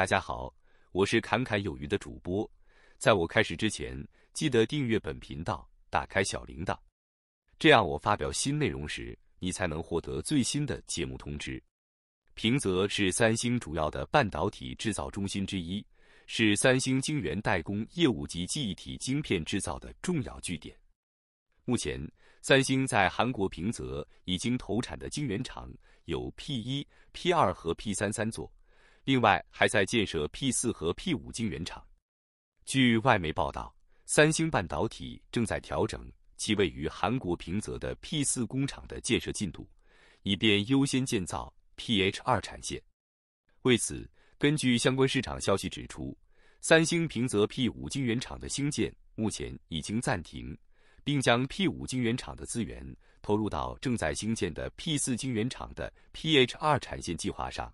大家好，我是侃侃有余的主播。在我开始之前，记得订阅本频道，打开小铃铛，这样我发表新内容时，你才能获得最新的节目通知。平泽是三星主要的半导体制造中心之一，是三星晶圆代工业务及记忆体晶片制造的重要据点。目前，三星在韩国平泽已经投产的晶圆厂有 P 一、P 二和 P 三三座。另外，还在建设 P 四和 P 五晶圆厂。据外媒报道，三星半导体正在调整其位于韩国平泽的 P 四工厂的建设进度，以便优先建造 P H 二产线。为此，根据相关市场消息指出，三星平泽 P 五晶圆厂的兴建目前已经暂停，并将 P 五晶圆厂的资源投入到正在兴建的 P 四晶圆厂的 P H 二产线计划上。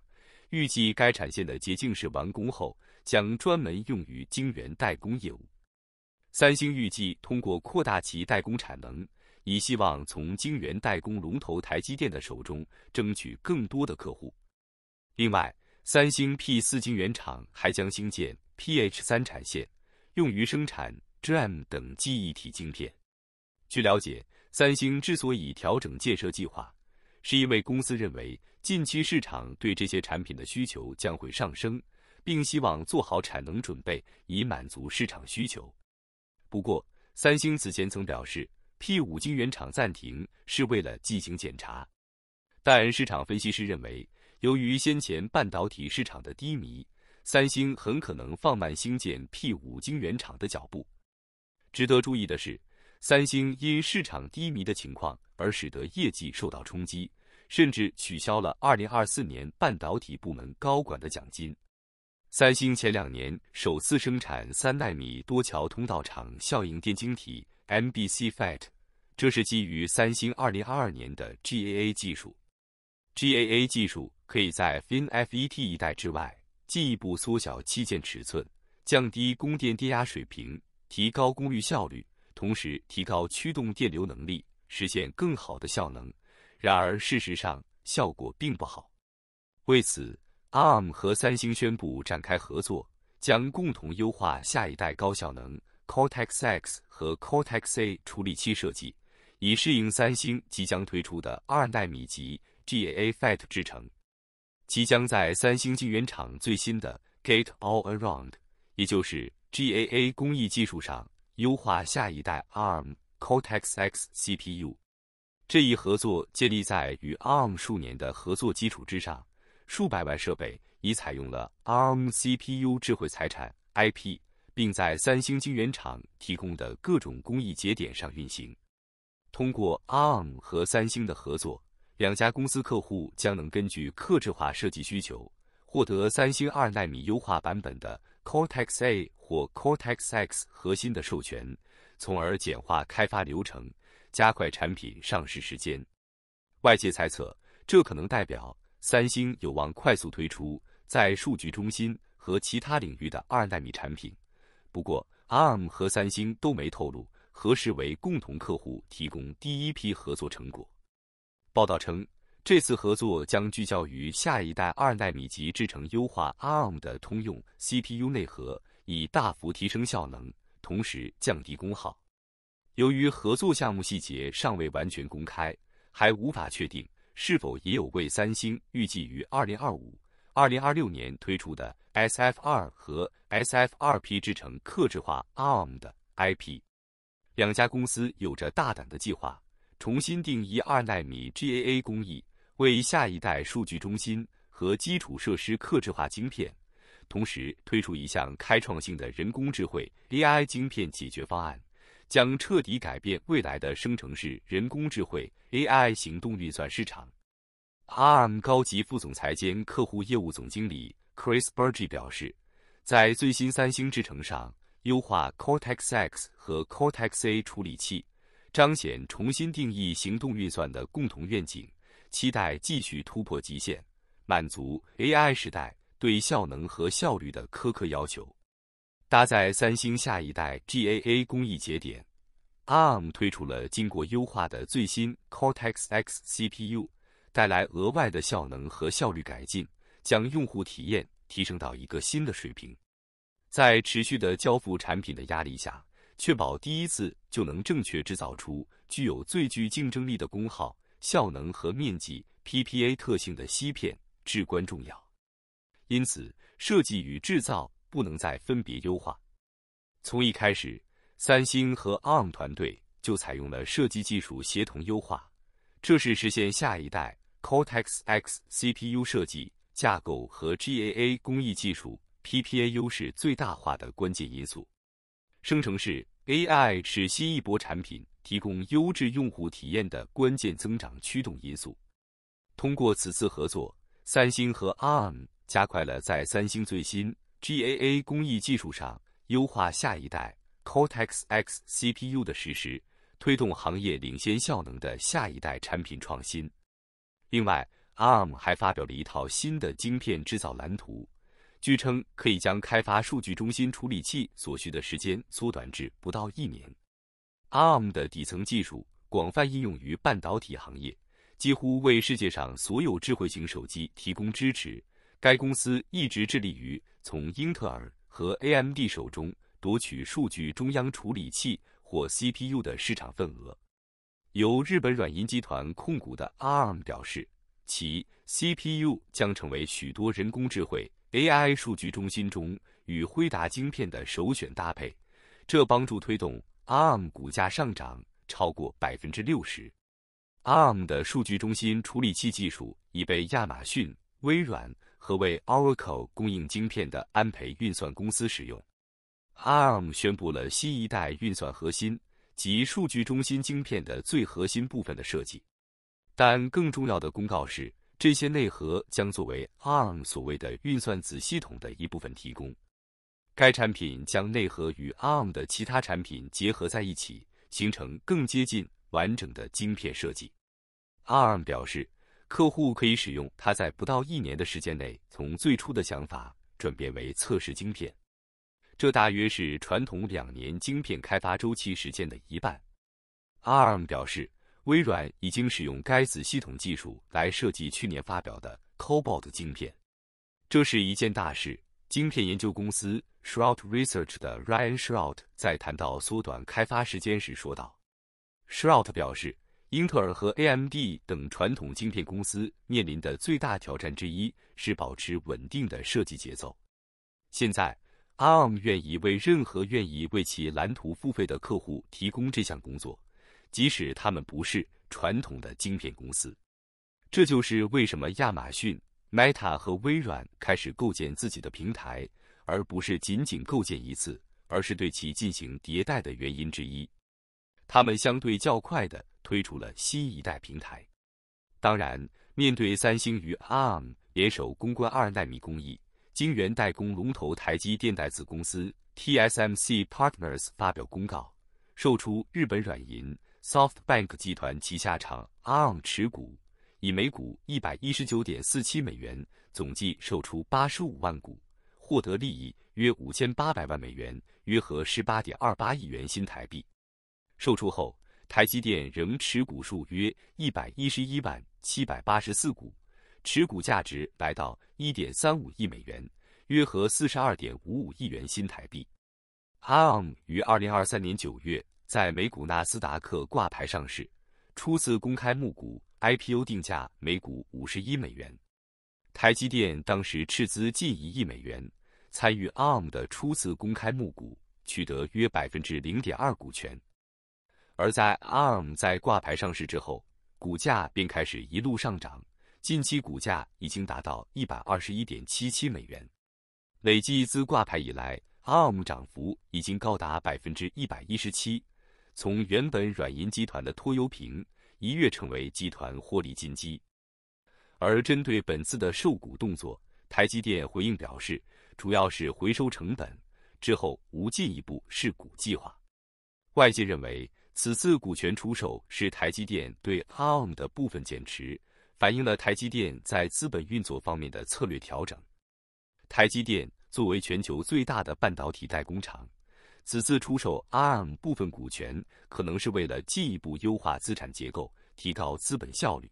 预计该产线的洁净室完工后，将专门用于晶圆代工业务。三星预计通过扩大其代工产能，以希望从晶圆代工龙头台积电的手中争取更多的客户。另外，三星 P 四晶圆厂还将兴建 PH 三产线，用于生产 g m 等记忆体晶片。据了解，三星之所以调整建设计划，是因为公司认为。近期市场对这些产品的需求将会上升，并希望做好产能准备以满足市场需求。不过，三星此前曾表示，P5 晶圆厂暂停是为了进行检查。但市场分析师认为，由于先前半导体市场的低迷，三星很可能放慢兴建 P5 晶圆厂的脚步。值得注意的是，三星因市场低迷的情况而使得业绩受到冲击。甚至取消了2024年半导体部门高管的奖金。三星前两年首次生产3纳米多桥通道场效应电晶体 MBCFET，这是基于三星2022年的 GAA 技术。GAA 技术可以在 FinFET 一代之外进一步缩小器件尺寸，降低供电电压水平，提高功率效率，同时提高驱动电流能力，实现更好的效能。然而，事实上效果并不好。为此，ARM 和三星宣布展开合作，将共同优化下一代高效能 Cortex-X 和 Cortex-A 处理器设计，以适应三星即将推出的二纳米级 GAA f e t 制程。其将在三星晶圆厂最新的 Gate All Around，也就是 GAA 工艺技术上优化下一代 ARM Cortex-X CPU。这一合作建立在与 ARM 数年的合作基础之上，数百万设备已采用了 ARM CPU 智慧财产 IP，并在三星晶圆厂提供的各种工艺节点上运行。通过 ARM 和三星的合作，两家公司客户将能根据客制化设计需求，获得三星二纳米优化版本的 Cortex A 或 Cortex X 核心的授权，从而简化开发流程。加快产品上市时间，外界猜测这可能代表三星有望快速推出在数据中心和其他领域的二纳米产品。不过，ARM 和三星都没透露何时为共同客户提供第一批合作成果。报道称，这次合作将聚焦于下一代二纳米级制程，优化 ARM 的通用 CPU 内核，以大幅提升效能，同时降低功耗。由于合作项目细节尚未完全公开，还无法确定是否也有为三星预计于二零二五、二零二六年推出的 SF 二和 SF 二 P 制成克制化 ARM 的 IP。两家公司有着大胆的计划，重新定义二纳米 GAA 工艺，为下一代数据中心和基础设施克制化晶片，同时推出一项开创性的人工智慧 AI 晶片解决方案。将彻底改变未来的生成式人工智慧 AI 行动运算市场。ARM 高级副总裁兼客户业务总经理 Chris Burge 表示，在最新三星制程上优化 Cortex X 和 Cortex A 处理器，彰显重新定义行动运算的共同愿景，期待继续突破极限，满足 AI 时代对效能和效率的苛刻要求。搭载三星下一代 GAA 工艺节点，ARM 推出了经过优化的最新 Cortex-X CPU，带来额外的效能和效率改进，将用户体验提升到一个新的水平。在持续的交付产品的压力下，确保第一次就能正确制造出具有最具竞争力的功耗、效能和面积 （PPA） 特性的芯片至关重要。因此，设计与制造。不能再分别优化。从一开始，三星和 ARM 团队就采用了设计技术协同优化，这是实现下一代 Cortex X CPU 设计架构和 GAA 工艺技术 PPA 优势最大化的关键因素。生成式 AI 是新一波产品提供优质用户体验的关键增长驱动因素。通过此次合作，三星和 ARM 加快了在三星最新。GAA 工艺技术上优化下一代 Cortex X CPU 的实施，推动行业领先效能的下一代产品创新。另外，ARM 还发表了一套新的晶片制造蓝图，据称可以将开发数据中心处理器所需的时间缩短至不到一年。ARM 的底层技术广泛应用于半导体行业，几乎为世界上所有智慧型手机提供支持。该公司一直致力于。从英特尔和 AMD 手中夺取数据中央处理器或 CPU 的市场份额。由日本软银集团控股的 ARM 表示，其 CPU 将成为许多人工智能 AI 数据中心中与辉达晶片的首选搭配，这帮助推动 ARM 股价上涨超过百分之六十。ARM 的数据中心处理器技术已被亚马逊、微软。和为 Oracle 供应晶片的安培运算公司使用。ARM 宣布了新一代运算核心及数据中心晶片的最核心部分的设计，但更重要的公告是，这些内核将作为 ARM 所谓的运算子系统的一部分提供。该产品将内核与 ARM 的其他产品结合在一起，形成更接近完整的晶片设计。ARM 表示。客户可以使用它，在不到一年的时间内，从最初的想法转变为测试晶片，这大约是传统两年晶片开发周期时间的一半。ARM 表示，微软已经使用该子系统技术来设计去年发表的 Cobalt 晶片，这是一件大事。晶片研究公司 Shroud Research 的 Ryan Shroud 在谈到缩短开发时间时说道：“Shroud 表示。”英特尔和 AMD 等传统晶片公司面临的最大挑战之一是保持稳定的设计节奏。现在，ARM 愿意为任何愿意为其蓝图付费的客户提供这项工作，即使他们不是传统的晶片公司。这就是为什么亚马逊、Meta 和微软开始构建自己的平台，而不是仅仅构建一次，而是对其进行迭代的原因之一。他们相对较快的。推出了新一代平台。当然，面对三星与 ARM 联手攻关二纳米工艺，晶圆代工龙头台积电代子公司 TSMC Partners 发表公告，售出日本软银 SoftBank 集团旗下厂 ARM 持股，以每股一百一十九点四七美元，总计售出八十五万股，获得利益约五千八百万美元，约合十八点二八亿元新台币。售出后。台积电仍持股数约一百一十一万七百八十四股，持股价值来到一点三五亿美元，约合四十二点五五亿元新台币。ARM 于二零二三年九月在美股纳斯达克挂牌上市，初次公开募股 IPO 定价每股五十一美元。台积电当时斥资近一亿美元参与 ARM 的初次公开募股，取得约百分之零点二股权。而在 ARM 在挂牌上市之后，股价便开始一路上涨，近期股价已经达到一百二十一点七七美元，累计自挂牌以来，ARM 涨幅已经高达百分之一百一十七，从原本软银集团的拖油瓶，一跃成为集团获利金鸡。而针对本次的售股动作，台积电回应表示，主要是回收成本，之后无进一步试股计划。外界认为。此次股权出售是台积电对 ARM 的部分减持，反映了台积电在资本运作方面的策略调整。台积电作为全球最大的半导体代工厂，此次出售 ARM 部分股权，可能是为了进一步优化资产结构，提高资本效率。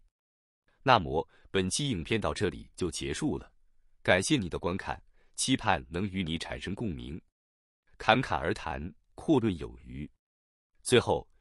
那么，本期影片到这里就结束了，感谢你的观看，期盼能与你产生共鸣。侃侃而谈，阔论有余。最后。